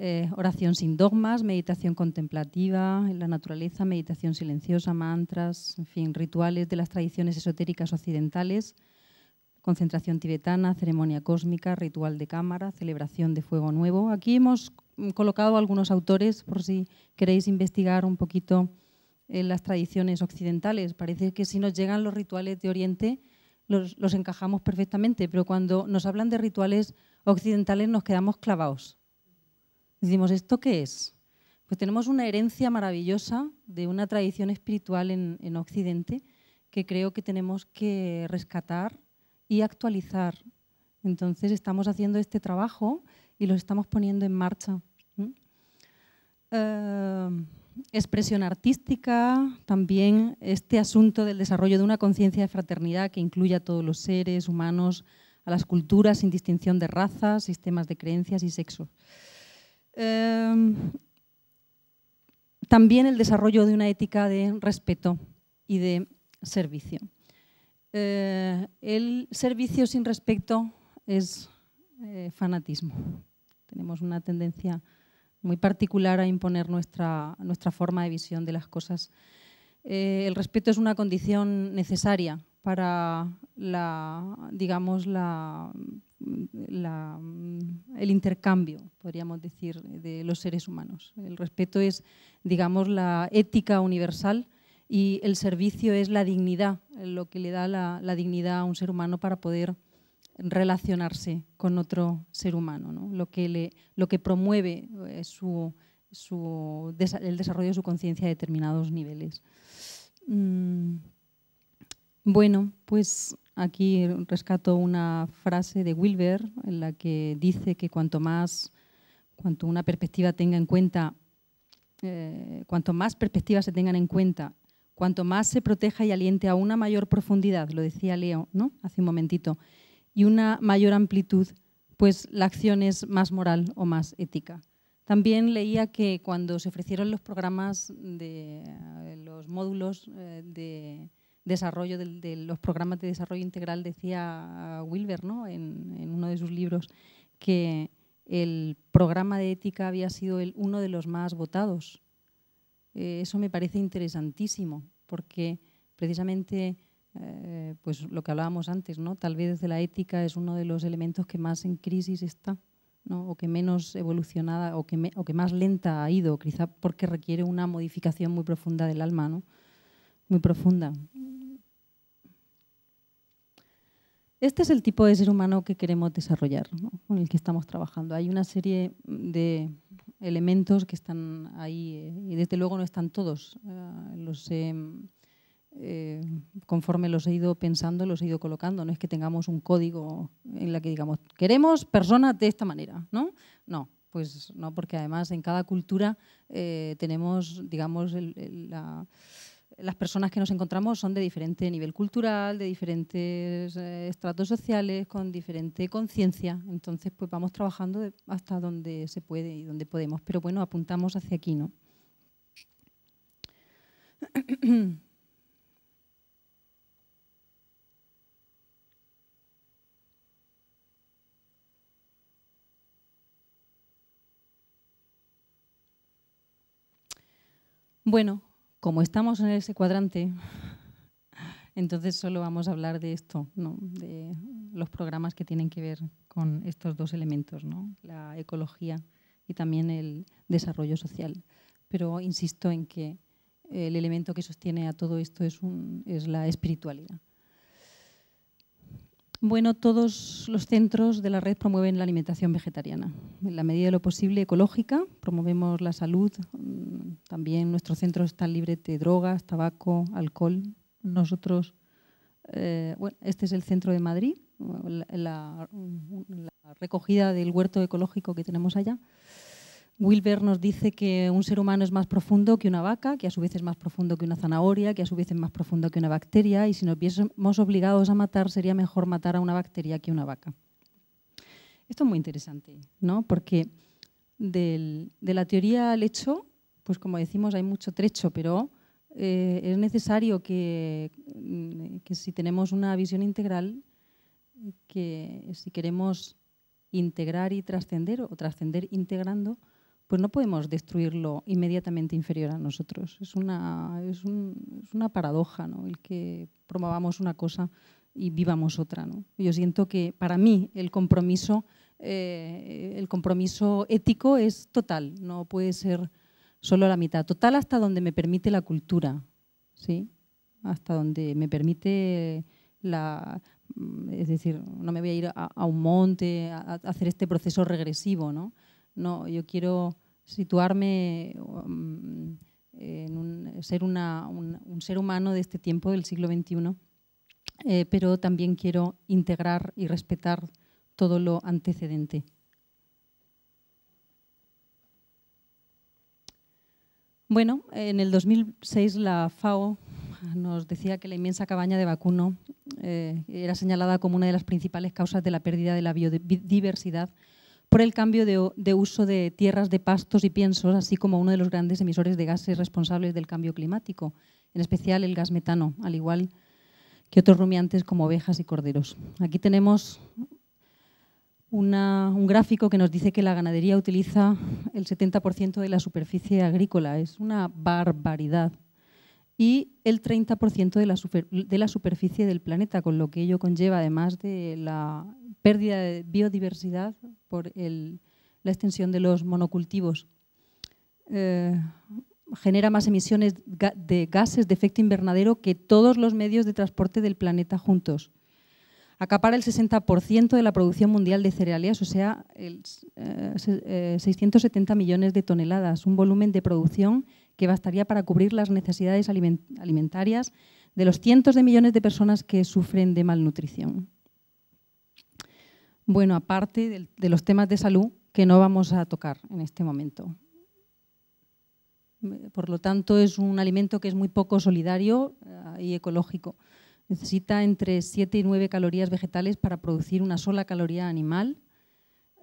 Eh, oración sin dogmas, meditación contemplativa en la naturaleza, meditación silenciosa, mantras, en fin, rituales de las tradiciones esotéricas occidentales, concentración tibetana, ceremonia cósmica, ritual de cámara, celebración de fuego nuevo. Aquí hemos colocado algunos autores por si queréis investigar un poquito eh, las tradiciones occidentales. Parece que si nos llegan los rituales de Oriente los, encajamos perfectamente, pero cuando nos hablan de rituales occidentales nos quedamos clavados. Decimos, ¿esto qué es? Pues tenemos una herencia maravillosa de una tradición espiritual en, en Occidente que creo que tenemos que rescatar y actualizar. Entonces estamos haciendo este trabajo y lo estamos poniendo en marcha. Em, expresión artística, también este asunto del desarrollo de una conciencia de fraternidad que incluye a todos los seres humanos, a las culturas sin distinción de razas, sistemas de creencias y sexos. Em, también el desarrollo de una ética de respeto y de servicio. Eh, el servicio sin respeto es eh, fanatismo. Tenemos una tendencia muy particular a imponer nuestra, nuestra forma de visión de las cosas. Eh, el respeto es una condición necesaria para la, digamos, la, el intercambio, podríamos decir, de los seres humanos. El respeto es, digamos, la ética universal y el servicio es la dignidad, lo que le da la dignidad a un ser humano para poder relacionarse con otro ser humano, lo, que lo que promueve eh, el desarrollo de su conciencia a determinados niveles. Mm, bueno, pues aquí rescato una frase de Wilber en la que dice que cuanto más, cuanto una perspectiva tenga en cuenta, eh, cuanto más perspectivas se tengan en cuenta, cuanto más se proteja y aliente a una mayor profundidad, lo decía Leo, ¿no? Hace un momentito y una mayor amplitud, pues la acción es más moral o más ética. También leía que cuando se ofrecieron los programas de eh, los módulos eh, de desarrollo, de, los programas de desarrollo integral, decía Wilber ¿no? en, uno de sus libros que el programa de ética había sido el, uno de los más votados. Eh, eso me parece interesantísimo, porque precisamente eh, pues lo que hablábamos antes, ¿no? Tal vez la ética es uno de los elementos que más en crisis está, O que menos evolucionada o que, o que más lenta ha ido, quizá porque requiere una modificación muy profunda del alma, ¿no? Muy profunda. Este es el tipo de ser humano que queremos desarrollar, con el que estamos trabajando. Hay una serie de elementos que están ahí eh, y desde luego no están todos. Eh, los em, eh, conforme los he ido pensando, los he ido colocando. No es que tengamos un código en la que digamos, queremos personas de esta manera, ¿no? No, pues no, porque además en cada cultura eh, tenemos, digamos, las personas que nos encontramos son de diferente nivel cultural, de diferentes eh, estratos sociales, con diferente conciencia. Entonces, pues vamos trabajando hasta donde se puede y donde podemos. Pero bueno, apuntamos hacia aquí, ¿no? <clears throat> Bueno, como estamos en ese cuadrante, entonces solo vamos a hablar de esto, de los programas que tienen que ver con estos dos elementos, ¿no? la ecología y también el desarrollo social. Pero insisto en que el elemento que sostiene a todo esto es, un, es la espiritualidad. Bueno, todos los centros de la red promueven la alimentación vegetariana. En la medida de lo posible ecológica, promovemos la salud. Mm, también nuestro centro está libre de drogas, tabaco, alcohol. Nosotros, eh, bueno, este es el centro de Madrid, la, recogida del huerto ecológico que tenemos allá. Wilber nos dice que un ser humano es más profundo que una vaca, que a su vez es más profundo que una zanahoria, que a su vez es más profundo que una bacteria, y si nos viésemos obligados a matar, sería mejor matar a una bacteria que a una vaca. Esto es muy interesante, ¿no? Porque de la teoría al hecho, pues como decimos, hay mucho trecho, pero eh, es necesario mm, que si tenemos una visión integral, que si queremos integrar y trascender, o trascender integrando, pues no podemos destruirlo inmediatamente inferior a nosotros. Es una, es, una paradoja ¿no? el que promovamos una cosa y vivamos otra. Yo siento que para mí el compromiso, eh, el compromiso ético es total, no puede ser solo la mitad, total hasta donde me permite la cultura, ¿sí? hasta donde me permite la... Es decir, no me voy a ir a, un monte a hacer este proceso regresivo, ¿no? No, yo quiero situarme um, en ser un, ser humano de este tiempo, del siglo XXI, eh, pero también quiero integrar y respetar todo lo antecedente. Bueno, en el 2006 la FAO nos decía que la inmensa cabaña de vacuno eh, era señalada como una de las principales causas de la pérdida de la biodiversidad por el cambio de, uso de tierras de pastos y piensos, así como uno de los grandes emisores de gases responsables del cambio climático, en especial el gas metano, al igual que otros rumiantes como ovejas y corderos. Aquí tenemos un gráfico que nos dice que la ganadería utiliza el 70% de la superficie agrícola. Es una barbaridad y el 30% de la, de la superficie del planeta, con lo que ello conlleva, además de la pérdida de biodiversidad por la extensión de los monocultivos. Eh, genera más emisiones de gases de efecto invernadero que todos los medios de transporte del planeta juntos. Acapara el 60% de la producción mundial de cereales, o sea, 670 eh, eh, millones de toneladas, un volumen de producción que bastaría para cubrir las necesidades alimentarias de los cientos de millones de personas que sufren de malnutrición. Bueno, aparte de, de los temas de salud que no vamos a tocar en este momento. Por lo tanto, es un alimento que es muy poco solidario eh, y ecológico. Necesita entre 7 y 9 calorías vegetales para producir una sola caloría animal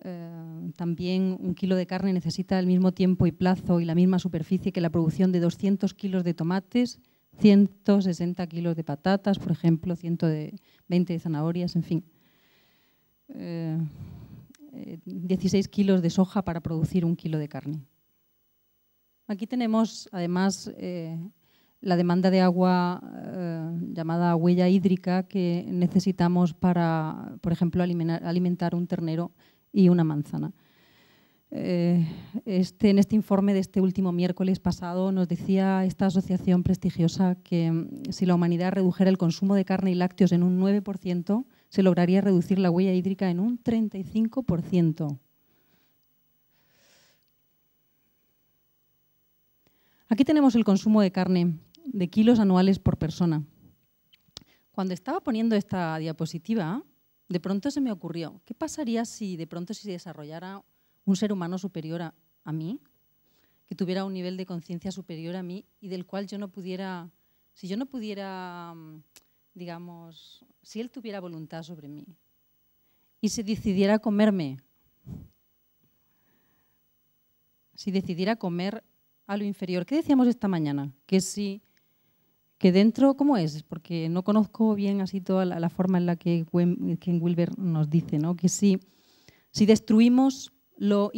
eh, también un kilo de carne necesita el mismo tiempo y plazo y la misma superficie que la producción de 200 kilos de tomates, 160 kilos de patatas, por ejemplo, 120 de zanahorias, en fin. 16 eh, eh, kilos de soja para producir un kilo de carne. Aquí tenemos, además, la demanda de agua llamada huella hídrica que necesitamos para, por ejemplo, alimentar un ternero y una manzana. Eh, este, en este informe de este último miércoles pasado nos decía esta asociación prestigiosa que mm, si la humanidad redujera el consumo de carne y lácteos en un 9%, se lograría reducir la huella hídrica en un 35%. Aquí tenemos el consumo de carne de kilos anuales por persona. Cuando estaba poniendo esta diapositiva, de pronto se me ocurrió, ¿qué pasaría si de pronto se desarrollara un ser humano superior a, mí, que tuviera un nivel de conciencia superior a mí y del cual yo no pudiera, si yo no pudiera, mm, digamos, si él tuviera voluntad sobre mí y se decidiera comerme, si decidiera comer a lo inferior, ¿qué decíamos esta mañana? Que si que dentro, ¿cómo es? Porque no conozco bien así toda la, forma en la que Ken Wilber nos dice, ¿no? Que si, si destruimos lo,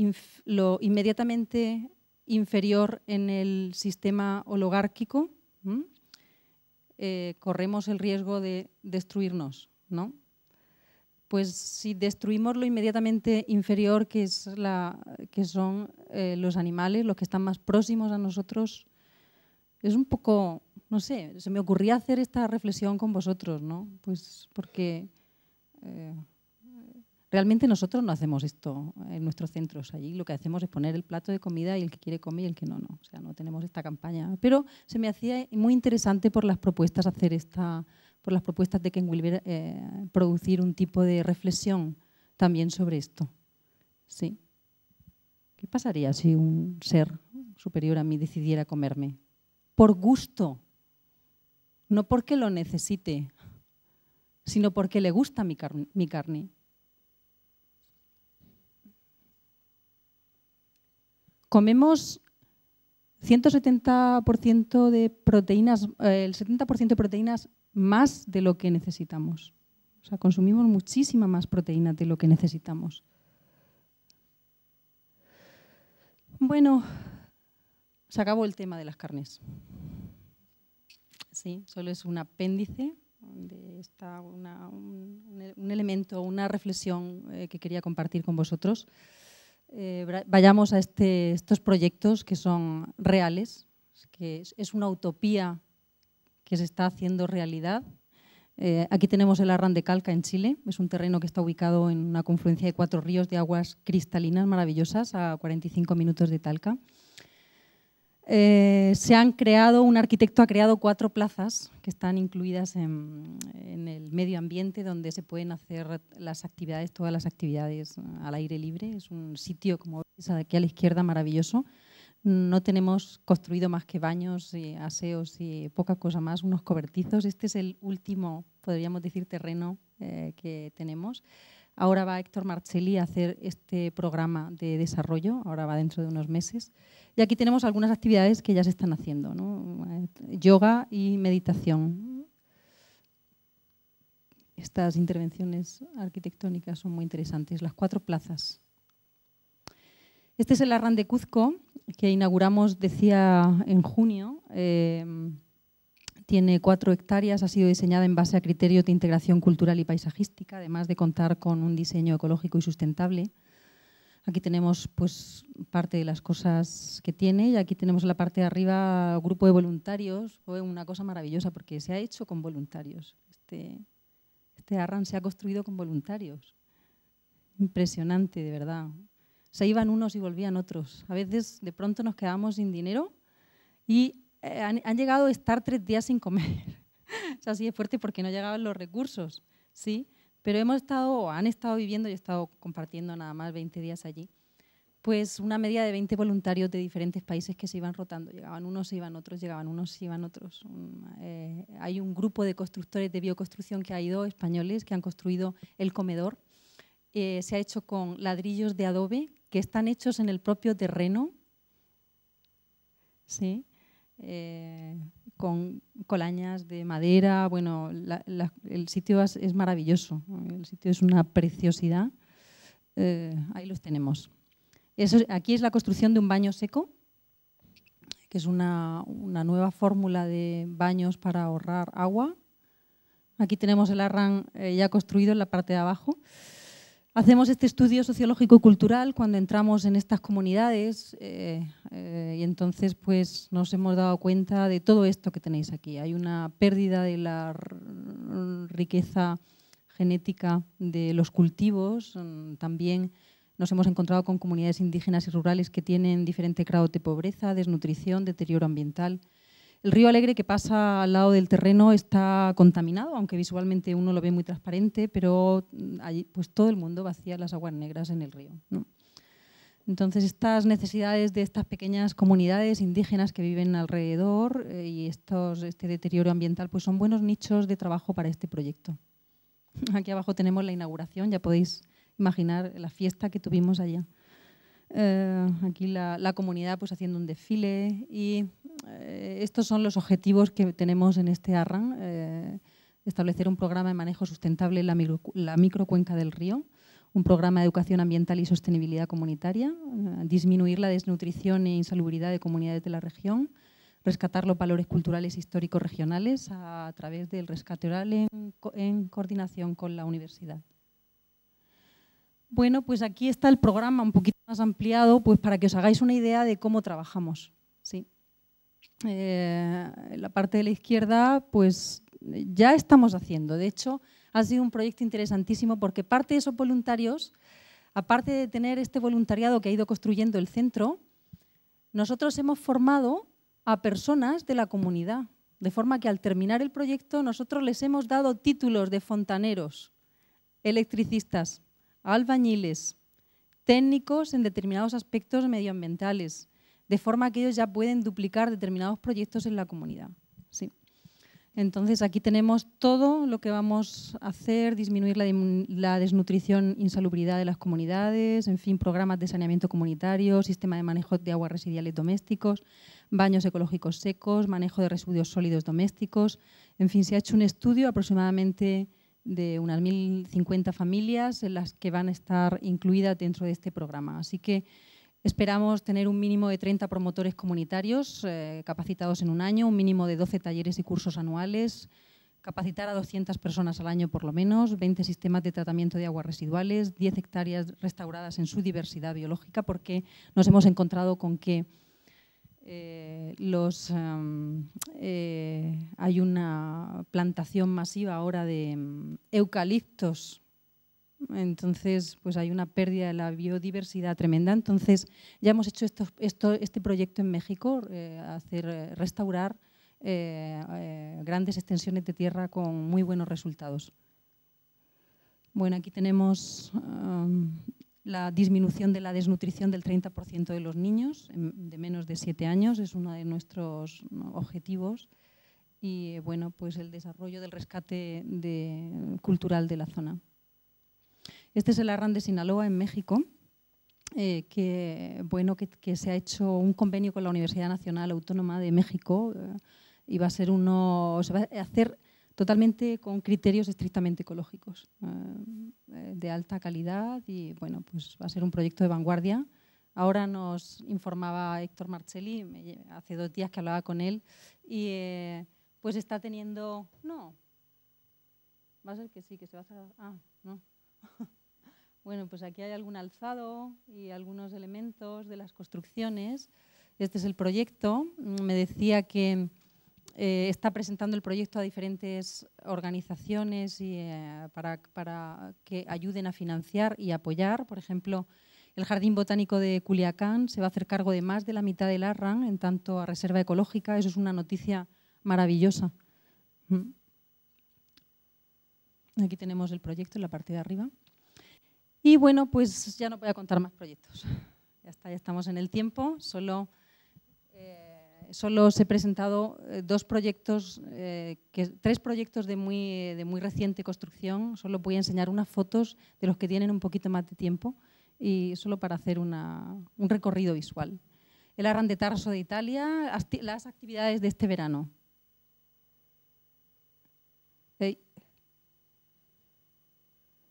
lo inmediatamente inferior en el sistema oligárquico eh, corremos el riesgo de destruirnos, ¿no? Pues si destruimos lo inmediatamente inferior, que, es la, que son eh, los animales, los que están más próximos a nosotros, es un poco no sé, se me ocurría hacer esta reflexión con vosotros, ¿no? Pues porque eh, realmente nosotros no hacemos esto en nuestros centros. Allí lo que hacemos es poner el plato de comida y el que quiere comer y el que no, no. O sea, no tenemos esta campaña. Pero se me hacía muy interesante por las propuestas hacer esta, por las propuestas de que Wilber, eh, producir un tipo de reflexión también sobre esto. Sí. ¿Qué pasaría si un ser superior a mí decidiera comerme? Por gusto no porque lo necesite, sino porque le gusta mi, carne. Comemos 170% de proteínas, eh, el 70% de proteínas más de lo que necesitamos. O sea, consumimos muchísima más proteína de lo que necesitamos. Bueno, se acabó el tema de las carnes. ¿sí? solo es un apéndice donde un, elemento, una reflexión eh, que quería compartir con vosotros. Eh, vayamos a este, estos proyectos que son reales, que es una utopía que se está haciendo realidad. Eh, aquí tenemos el Arran de Calca en Chile, es un terreno que está ubicado en una confluencia de cuatro ríos de aguas cristalinas maravillosas a 45 minutos de Talca. Eh, se han creado, un arquitecto ha creado cuatro plazas que están incluidas en, el medio ambiente donde se pueden hacer las actividades, todas las actividades al aire libre. Es un sitio, como veis aquí a la izquierda, maravilloso. No tenemos construido más que baños, y aseos y poca cosa más, unos cobertizos. Este es el último, podríamos decir, terreno eh, que tenemos. Ahora va Héctor Marcelli a hacer este programa de desarrollo, ahora va dentro de unos meses. Y aquí tenemos algunas actividades que ya se están haciendo, yoga y meditación. Estas intervenciones arquitectónicas son muy interesantes, las cuatro plazas. Este es el Arran de Cuzco, que inauguramos, decía, en junio. Eh, tiene cuatro hectáreas, ha sido diseñada en base a criterios de integración cultural y paisajística, además de contar con un diseño ecológico y sustentable. Aquí tenemos pues, parte de las cosas que tiene y aquí tenemos la parte de arriba grupo de voluntarios. Fue una cosa maravillosa porque se ha hecho con voluntarios. Este, este Arran se ha construido con voluntarios. Impresionante, de verdad. Se iban unos y volvían otros. A veces de pronto nos quedamos sin dinero y eh, han, llegado a estar tres días sin comer. <laughs> o sea, así es fuerte porque no llegaban los recursos, ¿sí? Pero hemos estado, han estado viviendo, y he estado compartiendo nada más 20 días allí, pues una media de 20 voluntarios de diferentes países que se iban rotando. Llegaban unos, se iban otros, llegaban unos, se iban otros. Eh, hay un grupo de constructores de bioconstrucción que ha ido, españoles, que han construido el comedor. Eh, se ha hecho con ladrillos de adobe que están hechos en el propio terreno. ¿Sí? Eh, con colañas de madera. Bueno, el sitio es, maravilloso, el sitio es una preciosidad. Eh, ahí los tenemos. Eso, aquí es la construcción de un baño seco, que es una, nueva fórmula de baños para ahorrar agua. Aquí tenemos el arran eh, ya construido en la parte de abajo. Hacemos este estudio sociológico y cultural cuando entramos en estas comunidades eh, eh, y entonces pues nos hemos dado cuenta de todo esto que tenéis aquí. Hay una pérdida de la riqueza genética de los cultivos, mm, también nos hemos encontrado con comunidades indígenas y rurales que tienen diferente grado de pobreza, desnutrición, deterioro ambiental. El río Alegre que pasa al lado del terreno está contaminado, aunque visualmente uno lo ve muy transparente, pero mm, allí, pues todo el mundo vacía las aguas negras en el río. Entonces, estas necesidades de estas pequeñas comunidades indígenas que viven alrededor eh, y este deterioro ambiental pues son buenos nichos de trabajo para este proyecto. Aquí abajo tenemos la inauguración, ya podéis imaginar la fiesta que tuvimos allá. Eh, aquí la, comunidad pues, haciendo un desfile y eh, estos son los objetivos que tenemos en este ARRAN, eh, establecer un programa de manejo sustentable en la, microcuenca del río, un programa de educación ambiental y sostenibilidad comunitaria, disminuir la desnutrición e insalubridad de comunidades de la región, rescatar los valores culturales e históricos regionales a, través del rescate oral en coordinación con la universidad. Bueno, pues aquí está el programa un poquito más ampliado, pues para que os hagáis una idea de cómo trabajamos. Sí. Eh, la parte de la izquierda, pues ya estamos haciendo. De hecho, ha sido un proyecto interesantísimo porque parte de esos voluntarios, aparte de tener este voluntariado que ha ido construyendo el centro, nosotros hemos formado a personas de la comunidad, de forma que al terminar el proyecto nosotros les hemos dado títulos de fontaneros, electricistas, albañiles, técnicos en determinados aspectos medioambientales, de forma que ellos ya pueden duplicar determinados proyectos en la comunidad. Sí. Entonces, aquí tenemos todo lo que vamos a hacer, disminuir la, desnutrición, insalubridad de las comunidades, en fin, programas de saneamiento comunitario, sistema de manejo de aguas residuales domésticos, baños ecológicos secos, manejo de residuos sólidos domésticos. En fin, se ha hecho un estudio aproximadamente de unas 1.050 familias en las que van a estar incluidas dentro de este programa. Así que esperamos tener un mínimo de 30 promotores comunitarios eh, capacitados en un año, un mínimo de 12 talleres y cursos anuales, capacitar a 200 personas al año por lo menos, 20 sistemas de tratamiento de aguas residuales, 10 hectáreas restauradas en su diversidad biológica, porque nos hemos encontrado con que eh, los, em, eh, hay una plantación masiva ahora de em, eucaliptos. Entonces, pues hay una pérdida de la biodiversidad tremenda. Entonces, ya hemos hecho esto, este proyecto en México, eh, hacer restaurar grandes extensiones de tierra con muy buenos resultados. Bueno, aquí tenemos em, la disminución de la desnutrición del 30% de los niños de menos de 7 años, es uno de nuestros objetivos, y bueno, pues el desarrollo del rescate cultural de la zona. Este es el Arran de Sinaloa, en México, eh, que, bueno, que, se ha hecho un convenio con la Universidad Nacional Autónoma de México eh, y va a ser uno, se va a hacer totalmente con criterios estrictamente ecológicos. Eh, de alta calidad y bueno, pues va a ser un proyecto de vanguardia. Ahora nos informaba Héctor Marcelli, hace dos días que hablaba con él, y eh, pues está teniendo... No, va a ser que sí, que se va a Ah, no. <laughs> bueno, pues aquí hay algún alzado y algunos elementos de las construcciones. Este es el proyecto. Me decía que eh, está presentando el proyecto a diferentes organizaciones eh, para, para, que ayuden a financiar y apoyar. Por ejemplo, el Jardín Botánico de Culiacán se va a hacer cargo de más de la mitad del ARRAN en tanto a reserva ecológica. Eso es una noticia maravillosa. Mm. Aquí tenemos el proyecto en la parte de arriba. Y bueno, pues ya no voy a contar más proyectos. Ya está, ya estamos en el tiempo. Solo solo os he presentado eh, dos proyectos, eh, tres proyectos de muy, reciente construcción. Solo voy a enseñar unas fotos de los que tienen un poquito más de tiempo y solo para hacer un recorrido visual. El Arran de Tarso de Italia, las actividades de este verano.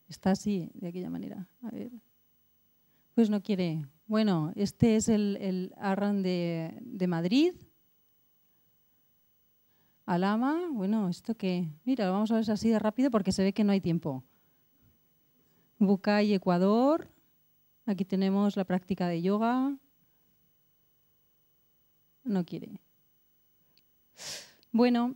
Está así, de aquella manera. Pues no quiere. Bueno, este es el, Arran de Madrid, Alama, bueno, ¿esto que Mira, lo vamos a ver así de rápido porque se ve que no hay tiempo. Bucay, Ecuador. Aquí tenemos la práctica de yoga. No quiere. Bueno,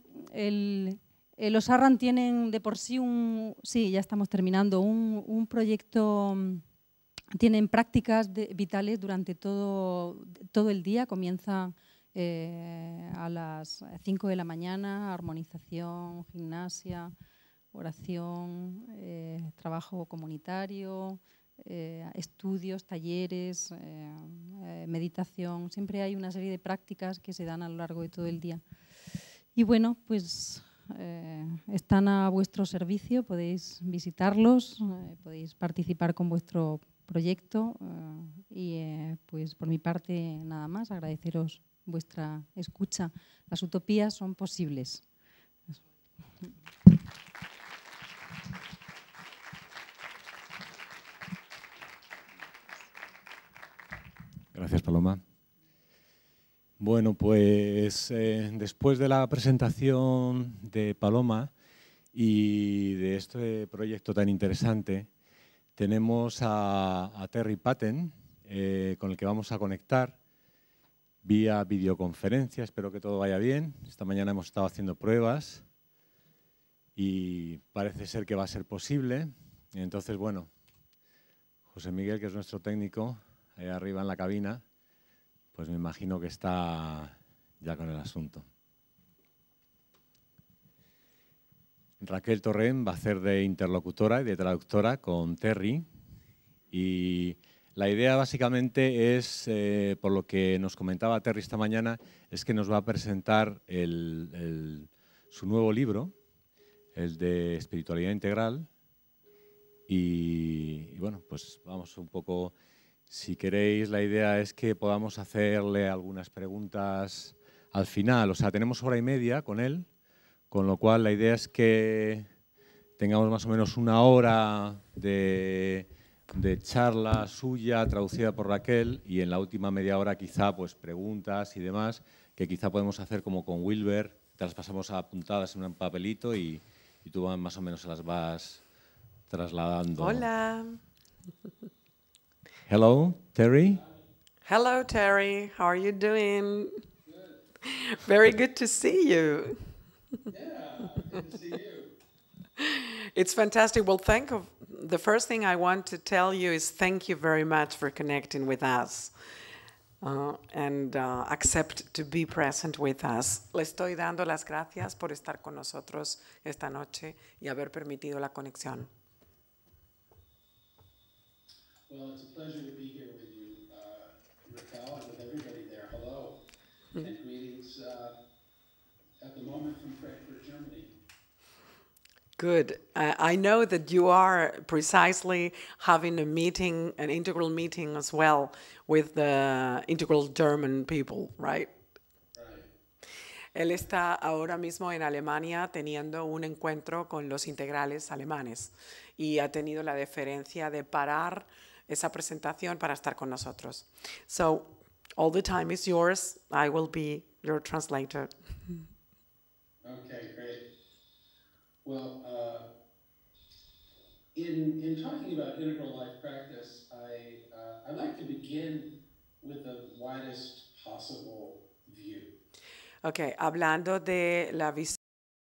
los Arran tienen de por sí un... Sí, ya estamos terminando. Un, proyecto... Tienen prácticas vitales durante todo, todo el día. Comienzan eh, a las 5 de la mañana, armonización, gimnasia, oración, eh, trabajo comunitario, eh, estudios, talleres, meditación. Siempre hay una serie de prácticas que se dan a lo largo de todo el día. Y bueno, pues están a vuestro servicio, podéis visitarlos, podéis participar con vuestro proyecto y pues por mi parte nada más, agradeceros vuestra escucha. Las utopías son posibles. Gracias, Paloma. Bueno, pues eh, después de la presentación de Paloma y de este proyecto tan interesante, tenemos a, Terry Patten, eh, con el que vamos a conectar vía videoconferencia. Espero que todo vaya bien. Esta mañana hemos estado haciendo pruebas y parece ser que va a ser posible. Entonces, bueno, José Miguel, que es nuestro técnico, allá arriba en la cabina, pues me imagino que está ya con el asunto. Raquel Torren va a ser de interlocutora y de traductora con Terry y la idea básicamente es, eh, por lo que nos comentaba Terry esta mañana, es que nos va a presentar su nuevo libro, el de espiritualidad integral. y, bueno, pues vamos un poco, si queréis, la idea es que podamos hacerle algunas preguntas al final. O sea, tenemos hora y media con él, con lo cual la idea es que tengamos más o menos una hora de de charla suya traducida por Raquel y en la última media hora quizá pues preguntas y demás que quizá podemos hacer como con Wilber, te las pasamos apuntadas en un papelito y, y tú más o menos se las vas trasladando. Hola. Hello, Terry. Hello, Terry. How are you doing? Very good to see you. yeah, good to see you. It's fantastic. Well, thank you the first thing I want to tell you is thank you very much for connecting with us uh, and uh, accept to be present with us. Le estoy dando las gracias por estar con nosotros esta noche y haber permitido la conexión. Well, it's a pleasure to be here with you, uh, Raquel, and with everybody there. Hello, mm -hmm. and greetings uh, at the moment from Good. Uh, I know that you are precisely having a meeting, an integral meeting as well with the integral German people, right? Él está ahora mismo en Alemania teniendo un encuentro con los integrales alemanes y ha tenido la deferencia de parar esa presentación para estar con nosotros. So, all the time is yours. I will be your translator. <laughs> Okay, well, uh, in, in talking about integral life practice, I, uh, I like to begin with the widest possible view. Okay, hablando de la visión